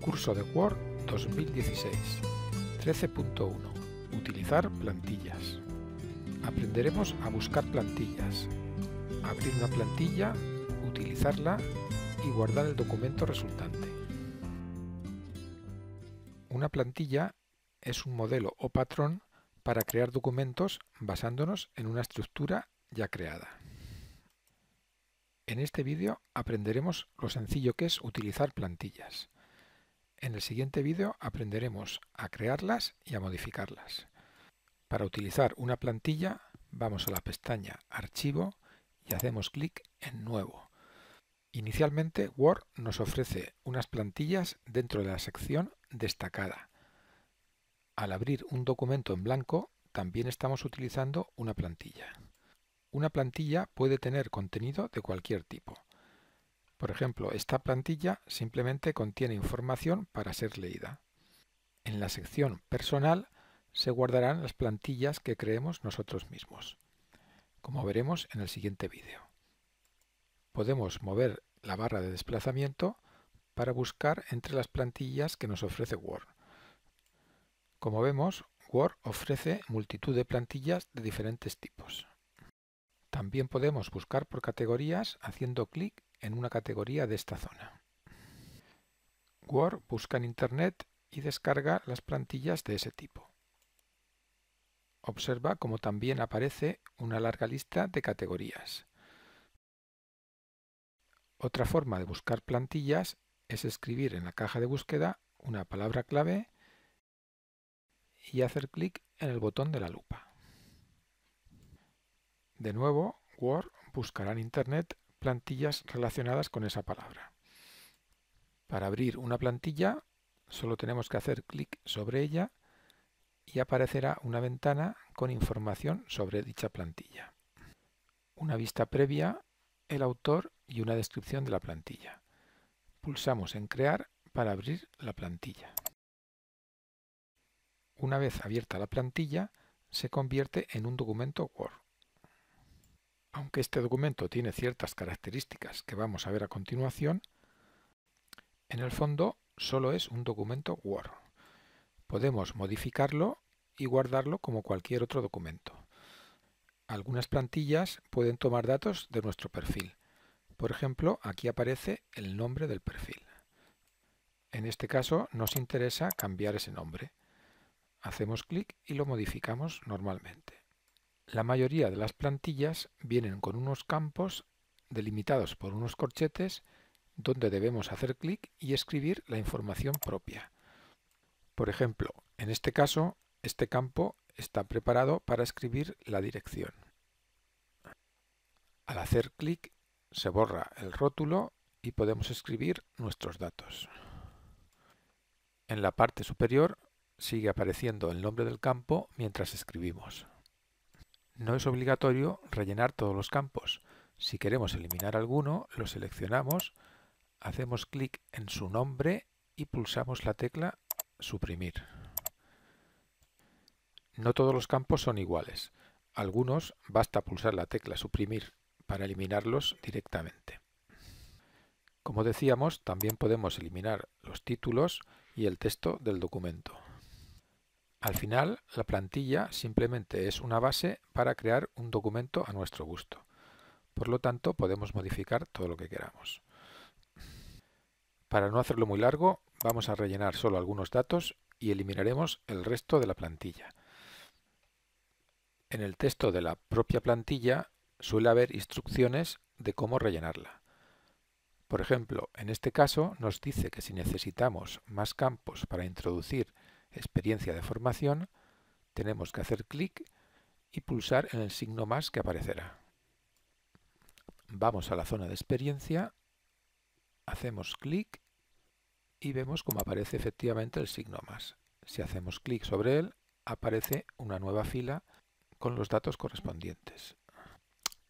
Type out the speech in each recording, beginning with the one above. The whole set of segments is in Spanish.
Curso de Word 2016. 13.1. Utilizar plantillas. Aprenderemos a buscar plantillas, abrir una plantilla, utilizarla y guardar el documento resultante. Una plantilla es un modelo o patrón para crear documentos basándonos en una estructura ya creada. En este vídeo aprenderemos lo sencillo que es utilizar plantillas en el siguiente vídeo aprenderemos a crearlas y a modificarlas. Para utilizar una plantilla vamos a la pestaña Archivo y hacemos clic en Nuevo. Inicialmente Word nos ofrece unas plantillas dentro de la sección Destacada. Al abrir un documento en blanco también estamos utilizando una plantilla. Una plantilla puede tener contenido de cualquier tipo. Por ejemplo, esta plantilla simplemente contiene información para ser leída. En la sección personal se guardarán las plantillas que creemos nosotros mismos, como veremos en el siguiente vídeo. Podemos mover la barra de desplazamiento para buscar entre las plantillas que nos ofrece Word. Como vemos, Word ofrece multitud de plantillas de diferentes tipos. También podemos buscar por categorías haciendo clic en una categoría de esta zona. Word busca en Internet y descarga las plantillas de ese tipo. Observa cómo también aparece una larga lista de categorías. Otra forma de buscar plantillas es escribir en la caja de búsqueda una palabra clave y hacer clic en el botón de la lupa. De nuevo, Word buscará en Internet plantillas relacionadas con esa palabra. Para abrir una plantilla solo tenemos que hacer clic sobre ella y aparecerá una ventana con información sobre dicha plantilla. Una vista previa, el autor y una descripción de la plantilla. Pulsamos en Crear para abrir la plantilla. Una vez abierta la plantilla, se convierte en un documento Word aunque este documento tiene ciertas características que vamos a ver a continuación, en el fondo solo es un documento Word. Podemos modificarlo y guardarlo como cualquier otro documento. Algunas plantillas pueden tomar datos de nuestro perfil. Por ejemplo, aquí aparece el nombre del perfil. En este caso nos interesa cambiar ese nombre. Hacemos clic y lo modificamos normalmente. La mayoría de las plantillas vienen con unos campos delimitados por unos corchetes donde debemos hacer clic y escribir la información propia. Por ejemplo, en este caso, este campo está preparado para escribir la dirección. Al hacer clic se borra el rótulo y podemos escribir nuestros datos. En la parte superior sigue apareciendo el nombre del campo mientras escribimos. No es obligatorio rellenar todos los campos. Si queremos eliminar alguno, lo seleccionamos, hacemos clic en su nombre y pulsamos la tecla Suprimir. No todos los campos son iguales. Algunos basta pulsar la tecla Suprimir para eliminarlos directamente. Como decíamos, también podemos eliminar los títulos y el texto del documento. Al final, la plantilla simplemente es una base para crear un documento a nuestro gusto. Por lo tanto, podemos modificar todo lo que queramos. Para no hacerlo muy largo, vamos a rellenar solo algunos datos y eliminaremos el resto de la plantilla. En el texto de la propia plantilla suele haber instrucciones de cómo rellenarla. Por ejemplo, en este caso nos dice que si necesitamos más campos para introducir experiencia de formación, tenemos que hacer clic y pulsar en el signo más que aparecerá. Vamos a la zona de experiencia, hacemos clic y vemos cómo aparece efectivamente el signo más. Si hacemos clic sobre él, aparece una nueva fila con los datos correspondientes.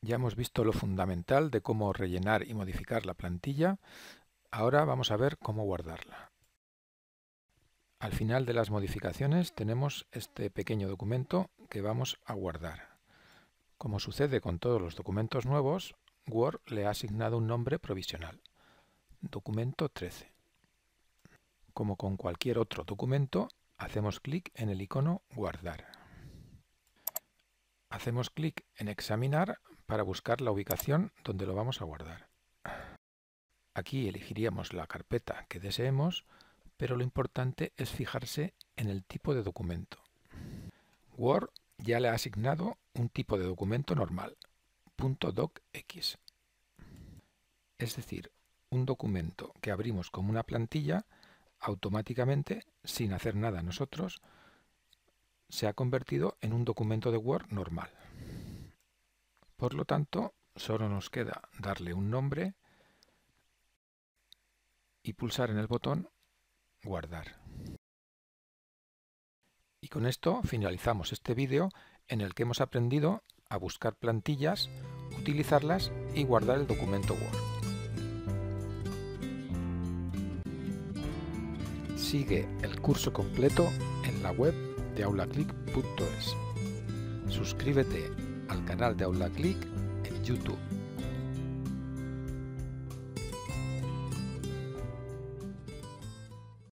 Ya hemos visto lo fundamental de cómo rellenar y modificar la plantilla. Ahora vamos a ver cómo guardarla. Al final de las modificaciones tenemos este pequeño documento que vamos a guardar. Como sucede con todos los documentos nuevos, Word le ha asignado un nombre provisional, documento 13. Como con cualquier otro documento, hacemos clic en el icono Guardar. Hacemos clic en Examinar para buscar la ubicación donde lo vamos a guardar. Aquí elegiríamos la carpeta que deseemos pero lo importante es fijarse en el tipo de documento. Word ya le ha asignado un tipo de documento normal, .docx. Es decir, un documento que abrimos como una plantilla, automáticamente, sin hacer nada nosotros, se ha convertido en un documento de Word normal. Por lo tanto, solo nos queda darle un nombre y pulsar en el botón guardar. Y con esto finalizamos este vídeo en el que hemos aprendido a buscar plantillas, utilizarlas y guardar el documento Word. Sigue el curso completo en la web de aulaclick.es. Suscríbete al canal de AulaClick en YouTube.